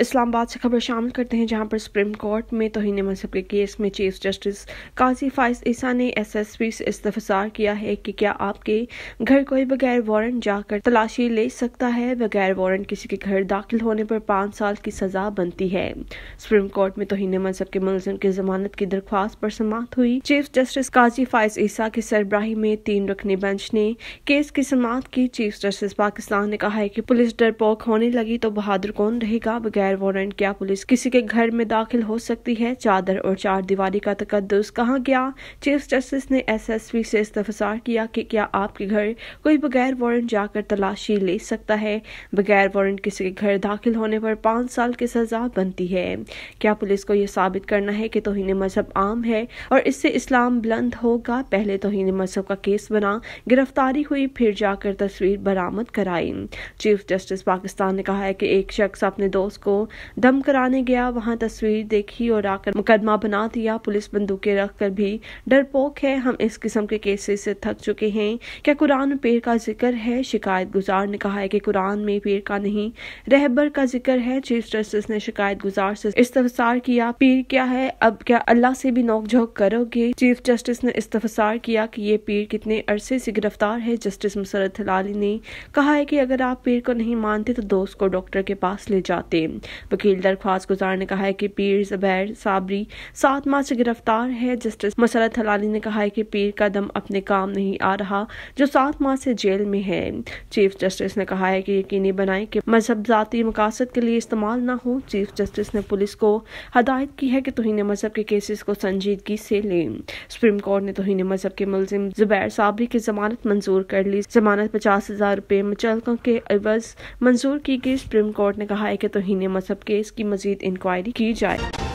इस्लामाबाद से खबर शामिल करते हैं जहां पर सुप्रीम कोर्ट में तोहन मजहब के केस में चीफ जस्टिस काजी फाइज ईसा ने एस एस पी से इस्तफसार किया है कि क्या आपके घर कोई बगैर वारंट जाकर तलाशी ले सकता है बगैर वारंट किसी के घर दाखिल होने पर पाँच साल की सजा बनती है सुप्रीम कोर्ट में तोहन मजहब के मुलजिम की जमानत की दरख्वास्त पर समाप्त हुई चीफ जस्टिस काजी फाइज ईसा की सरबराही में तीन रखने बेंच ने केस की समाप्त की चीफ जस्टिस पाकिस्तान ने कहा है कि पुलिस डरपोक होने लगी तो बहादुर कौन रहेगा बगैर बगैर वारंट क्या पुलिस किसी के घर में दाखिल हो सकती है चादर और चार दीवारी का तकदस कहाँ गया चीफ जस्टिस ने एसएसपी से इस्तफसार किया कि क्या आपके घर कोई बगैर वारंट जाकर तलाशी ले सकता है बगैर वारंट किसी के घर दाखिल होने पर पाँच साल की सजा बनती है क्या पुलिस को यह साबित करना है कि तोहिन मजहब आम है और इससे इस्लाम बुलंद होगा पहले तोहन मजहब का केस बना गिरफ्तारी हुई फिर जाकर तस्वीर बरामद कराई चीफ जस्टिस पाकिस्तान ने कहा है कि एक शख्स अपने दोस्त को दम कराने गया वहां तस्वीर देखी और आकर मुकदमा बना दिया पुलिस बंदूकें रखकर भी डरपोक है हम इस किस्म के केसेस से थक चुके हैं क्या कुरान में पेड़ का जिक्र है शिकायत गुजार ने कहा है कि कुरान में पीर का नहीं रहबर का जिक्र है चीफ जस्टिस ने शिकायत गुजार से इस्तफसार किया पीर क्या है अब क्या अल्लाह से भी नोक झोंक करोगे चीफ जस्टिस ने इस्तफसार किया कि ये पीर कितने अरसे से गिरफ्तार है जस्टिस मुसरत हलाली ने कहा है कि अगर आप पीर को नहीं मानते तो दोस्त को डॉक्टर के पास ले जाते वकील दरख्वास्त गुजार ने कहा है कि पीर जबैर साबरी सात माह से गिरफ्तार है जस्टिस मसरत हलाली ने कहा है कि पीर का दम अपने काम नहीं आ रहा जो सात माह से जेल में है चीफ जस्टिस ने कहा है कि यकीनी बनाए कि मजहब जाती मकासद के लिए इस्तेमाल ना हो चीफ जस्टिस ने पुलिस को हदायत की है कि तोहन मजहब के केसेस को संजीदगी से लें सुप्रीम कोर्ट ने तोहिने मजहब के मुलिम जुबैर साबरी की जमानत मंजूर कर ली जमानत पचास हजार रुपये मुचलकों के अवज मंजूर की गई सुप्रीम कोर्ट ने कहा है कि तोहन मजहब केस की मजीद इंक्वायरी की जाए